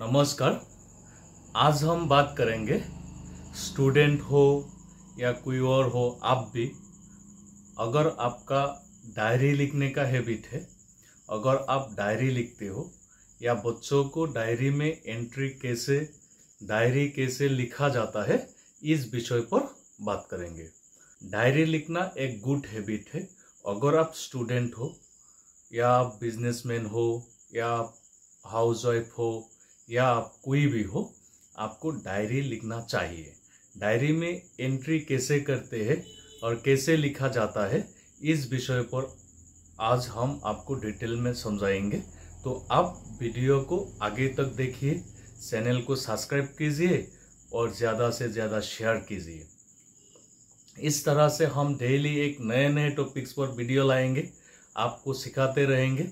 नमस्कार आज हम बात करेंगे स्टूडेंट हो या कोई और हो आप भी अगर आपका डायरी लिखने का हैबिट है अगर आप डायरी लिखते हो या बच्चों को डायरी में एंट्री कैसे डायरी कैसे लिखा जाता है इस विषय पर बात करेंगे डायरी लिखना एक गुड हैबिट है अगर आप स्टूडेंट हो या आप बिजनेसमैन हो या आप हाउस वाइफ हो या आप कोई भी हो आपको डायरी लिखना चाहिए डायरी में एंट्री कैसे करते हैं और कैसे लिखा जाता है इस विषय पर आज हम आपको डिटेल में समझाएंगे तो आप वीडियो को आगे तक देखिए चैनल को सब्सक्राइब कीजिए और ज़्यादा से ज़्यादा शेयर कीजिए इस तरह से हम डेली एक नए नए टॉपिक्स पर वीडियो लाएंगे आपको सिखाते रहेंगे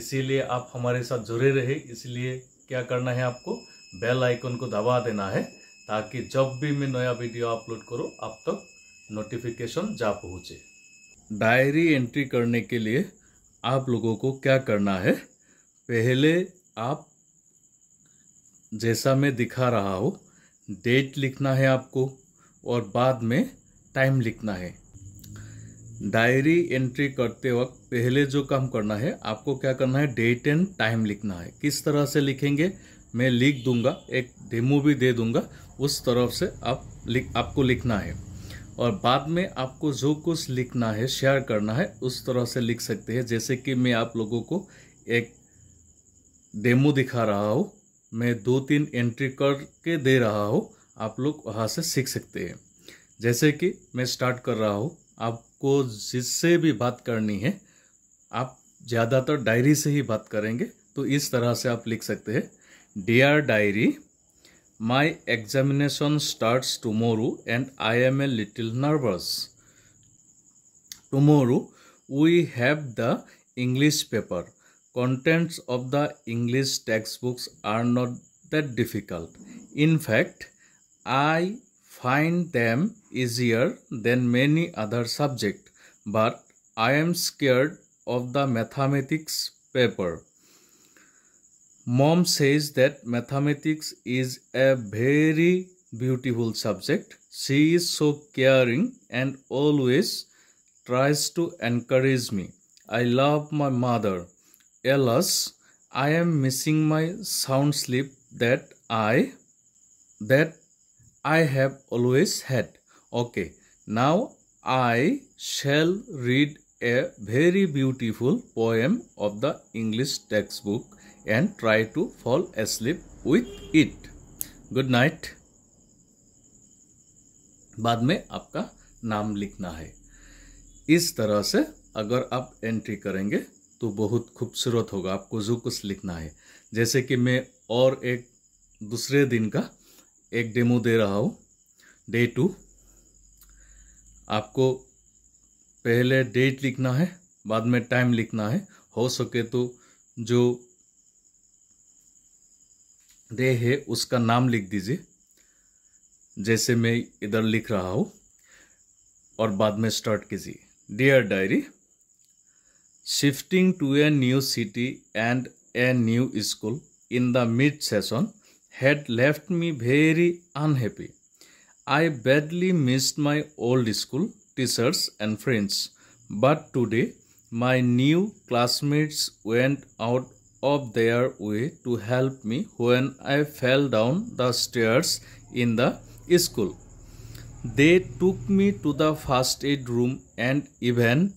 इसीलिए आप हमारे साथ जुड़े रहे इसलिए क्या करना है आपको बेल आइकन को दबा देना है ताकि जब भी मैं नया वीडियो अपलोड करूँ आप तक तो नोटिफिकेशन जा पहुँचे डायरी एंट्री करने के लिए आप लोगों को क्या करना है पहले आप जैसा मैं दिखा रहा हूँ डेट लिखना है आपको और बाद में टाइम लिखना है डायरी एंट्री करते वक्त पहले जो काम करना है आपको क्या करना है डेट एंड टाइम लिखना है किस तरह से लिखेंगे मैं लिख दूंगा एक डेमो भी दे दूंगा उस तरफ से आप लिख आपको लिखना है और बाद में आपको जो कुछ लिखना है शेयर करना है उस तरह से लिख सकते हैं जैसे कि मैं आप लोगों को एक डेमो दिखा रहा हूँ मैं दो तीन एंट्री करके दे रहा हूँ आप लोग वहाँ से सीख सकते हैं जैसे कि मैं स्टार्ट कर रहा हूँ आपको जिससे भी बात करनी है आप ज़्यादातर डायरी से ही बात करेंगे तो इस तरह से आप लिख सकते हैं dear diary my examination start tomorrow and I am a little nervous tomorrow we have the English paper of the English text books are not that difficult in fact I find them easier than many other subjects, but I am scared of the mathematics paper. Mom says that mathematics is a very beautiful subject. She is so caring and always tries to encourage me. I love my mother. Alas, I am missing my sound sleep that I that I have always had. Okay, now I shall read a very beautiful poem of the English textbook and try to fall asleep with it. Good night. बाद में आपका नाम लिखना है इस तरह से अगर आप एंट्री करेंगे तो बहुत खूबसूरत होगा आपको जो कुछ लिखना है जैसे कि मैं और एक दूसरे दिन का एक डेमो दे रहा हूँ डे टू आपको पहले डेट लिखना है बाद में टाइम लिखना है हो सके तो जो डे है उसका नाम लिख दीजिए जैसे मैं इधर लिख रहा हूँ और बाद में स्टार्ट कीजिए dear diary shifting to a new city and a new school in the mid session had left me very unhappy. I badly missed my old school teachers and friends, but today my new classmates went out of their way to help me when I fell down the stairs in the school. They took me to the first aid room and even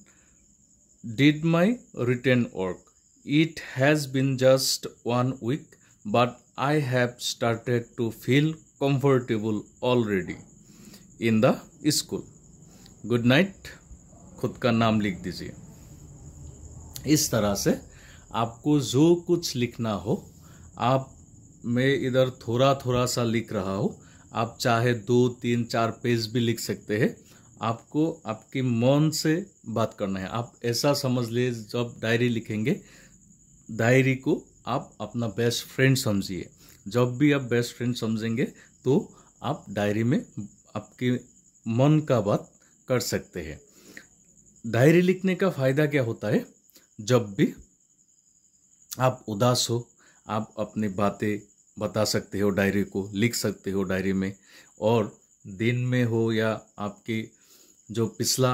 did my written work. It has been just one week, but I have started to feel comfortable already in the school. Good night खुद का नाम लिख दीजिए इस तरह से आपको जो कुछ लिखना हो आप मैं इधर थोड़ा थोड़ा सा लिख रहा हूँ आप चाहे दो तीन चार पेज भी लिख सकते हैं आपको आपके मन से बात करना है आप ऐसा समझ लीजिए जब डायरी लिखेंगे डायरी को आप अपना बेस्ट फ्रेंड समझिए जब भी आप बेस्ट फ्रेंड समझेंगे तो आप डायरी में आपके मन का बात कर सकते हैं डायरी लिखने का फ़ायदा क्या होता है जब भी आप उदास हो आप अपनी बातें बता सकते हो डायरी को लिख सकते हो डायरी में और दिन में हो या आपके जो पिछला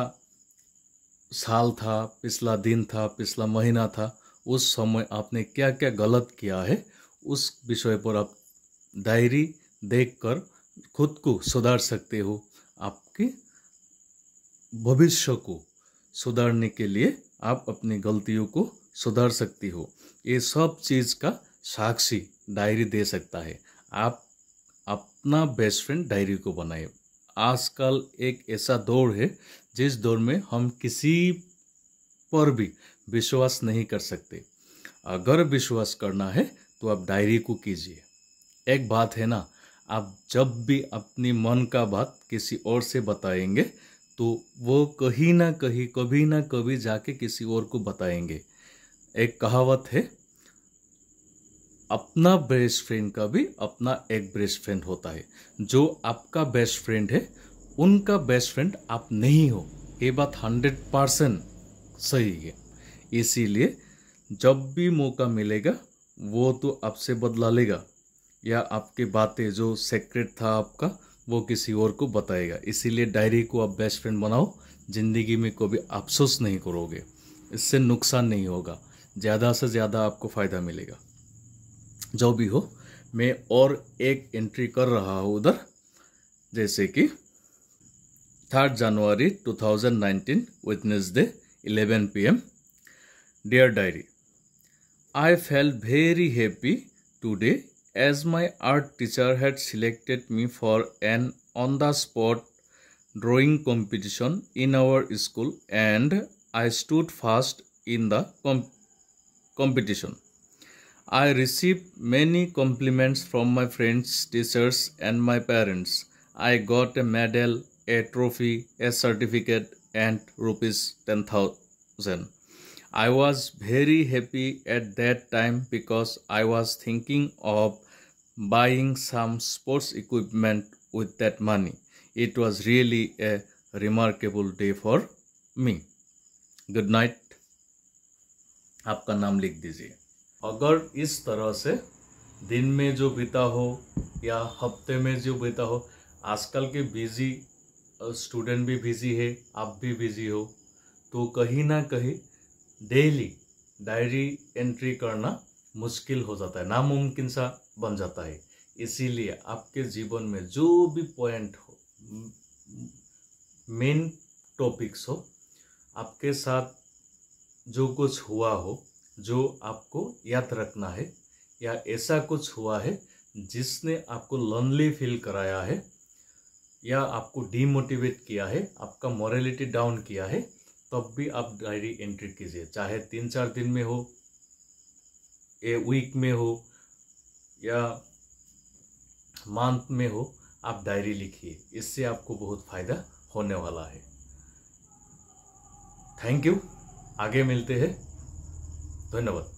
साल था पिछला दिन था पिछला महीना था उस समय आपने क्या क्या गलत किया है उस विषय पर आप डायरी देखकर खुद को सुधार सकते हो आपके भविष्य को सुधारने के लिए आप अपनी गलतियों को सुधार सकती हो ये सब चीज़ का साक्षी डायरी दे सकता है आप अपना बेस्ट फ्रेंड डायरी को बनाए आजकल एक ऐसा दौर है जिस दौर में हम किसी पर भी विश्वास नहीं कर सकते अगर विश्वास करना है तो आप डायरी को कीजिए एक बात है ना आप जब भी अपनी मन का बात किसी और से बताएंगे तो वो कहीं ना कहीं कभी ना कभी जाके किसी और को बताएंगे एक कहावत है अपना बेस्ट फ्रेंड का भी अपना एक बेस्ट फ्रेंड होता है जो आपका बेस्ट फ्रेंड है उनका बेस्ट फ्रेंड आप नहीं हो ये बात हंड्रेड परसेंट सही है इसीलिए जब भी मौका मिलेगा वो तो आपसे बदला लेगा या आपके बातें जो सेक्रेट था आपका वो किसी और को बताएगा इसीलिए डायरी को आप बेस्ट फ्रेंड बनाओ ज़िंदगी में कभी अफसोस नहीं करोगे इससे नुकसान नहीं होगा ज़्यादा से ज़्यादा आपको फ़ायदा मिलेगा जो भी हो मैं और एक एंट्री कर रहा हूँ उधर जैसे कि थर्ड जनवरी 2019 Wednesday eleven P Dear Diary, I felt very happy today as my art teacher had selected me for an on the spot drawing competition in our school and I stood first in the comp competition. I received many compliments from my friends, teachers, and my parents. I got a medal, a trophy, a certificate, and rupees 10,000. I was very happy at that time because I was thinking of buying some sports equipment with that money. It was really a remarkable day for me. Good night. आपका नाम लिख दीजिए अगर इस तरह से दिन में जो बीता हो या हफ्ते में जो बीता हो आजकल के बिजी स्टूडेंट भी बिजी है आप भी बिजी हो तो कहीं ना कहीं डेली डायरी एंट्री करना मुश्किल हो जाता है नामुमकिन सा बन जाता है इसीलिए आपके जीवन में जो भी पॉइंट हो मेन टॉपिक्स हो आपके साथ जो कुछ हुआ हो जो आपको याद रखना है या ऐसा कुछ हुआ है जिसने आपको लोनली फील कराया है या आपको डीमोटिवेट किया है आपका मॉरेलिटी डाउन किया है तब भी आप डायरी एंट्री कीजिए चाहे तीन चार दिन में हो ए वीक में हो या मंथ में हो आप डायरी लिखिए इससे आपको बहुत फ़ायदा होने वाला है थैंक यू आगे मिलते हैं धन्यवाद